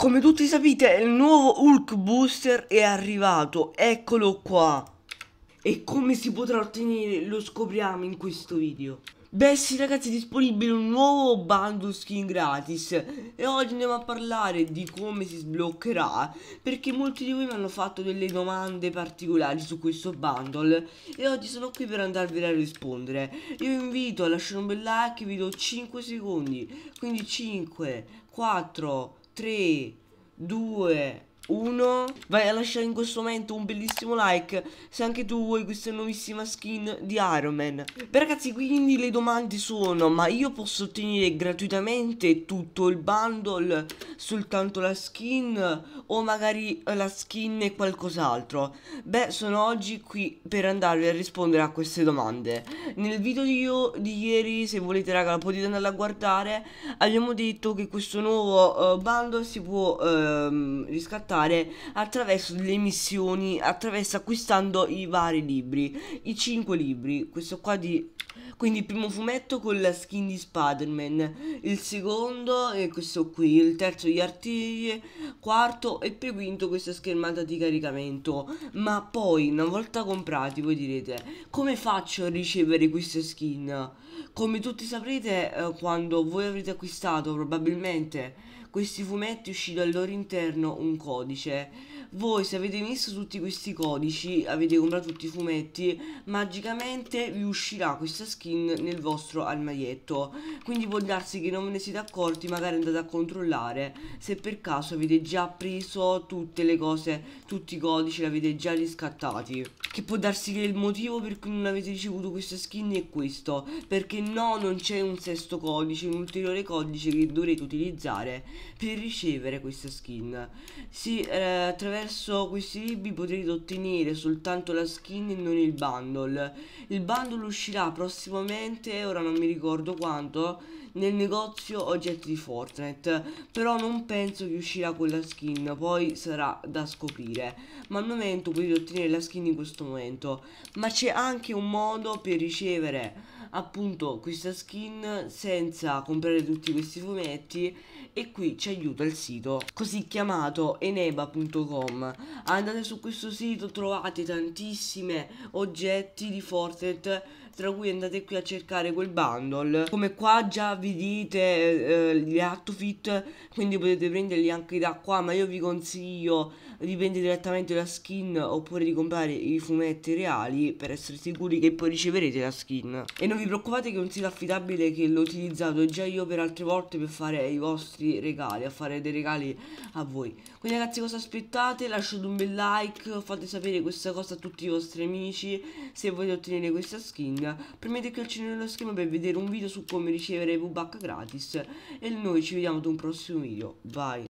Come tutti sapete il nuovo Hulk Booster è arrivato, eccolo qua E come si potrà ottenere lo scopriamo in questo video Beh sì ragazzi è disponibile un nuovo bundle skin gratis e oggi andiamo a parlare di come si sbloccherà perché molti di voi mi hanno fatto delle domande particolari su questo bundle e oggi sono qui per andarvene a rispondere. Io vi invito a lasciare un bel like, vi do 5 secondi, quindi 5, 4, 3, 2, uno Vai a lasciare in questo momento un bellissimo like Se anche tu vuoi questa nuovissima skin di Iron Man Beh ragazzi quindi le domande sono Ma io posso ottenere gratuitamente tutto il bundle Soltanto la skin O magari la skin e qualcos'altro Beh sono oggi qui per andarvi a rispondere a queste domande Nel video di, io, di ieri se volete raga potete andare a guardare Abbiamo detto che questo nuovo uh, bundle si può uh, riscattare fare attraverso delle missioni, attraverso acquistando i vari libri, i 5 libri, questo qua di... Quindi il primo fumetto con la skin di Spider-Man, il secondo è questo qui, il terzo gli artigli, quarto e poi quinto questa schermata di caricamento. Ma poi una volta comprati voi direte come faccio a ricevere queste skin? Come tutti saprete eh, quando voi avrete acquistato probabilmente questi fumetti uscì dal loro interno un codice voi se avete messo tutti questi codici, avete comprato tutti i fumetti, magicamente vi uscirà questa skin nel vostro armadietto. Quindi può darsi che non ve ne siete accorti, magari andate a controllare se per caso avete già preso tutte le cose, tutti i codici, li avete già riscattati. Che può darsi che il motivo per cui non avete ricevuto questa skin è questo, perché no, non c'è un sesto codice, un ulteriore codice che dovrete utilizzare per ricevere questa skin. Si, eh, attraverso attraverso questi libri potrete ottenere soltanto la skin e non il bundle il bundle uscirà prossimamente ora non mi ricordo quanto nel negozio oggetti di Fortnite però non penso che uscirà con la skin poi sarà da scoprire ma al momento potete ottenere la skin in questo momento ma c'è anche un modo per ricevere appunto questa skin senza comprare tutti questi fumetti e qui ci aiuta il sito così chiamato eneba.com andate su questo sito trovate tantissime oggetti di Fortnite tra cui andate qui a cercare quel bundle come qua già vi dite eh, gli outfit quindi potete prenderli anche da qua ma io vi consiglio di vendere direttamente la skin oppure di comprare i fumetti reali per essere sicuri che poi riceverete la skin. E non vi preoccupate che è un sito affidabile che l'ho utilizzato già io per altre volte per fare i vostri regali, a fare dei regali a voi. Quindi ragazzi cosa aspettate? Lasciate un bel like, fate sapere questa cosa a tutti i vostri amici se volete ottenere questa skin. Premete qui il cenno nello schermo per vedere un video su come ricevere V-Buck gratis e noi ci vediamo ad un prossimo video. Bye!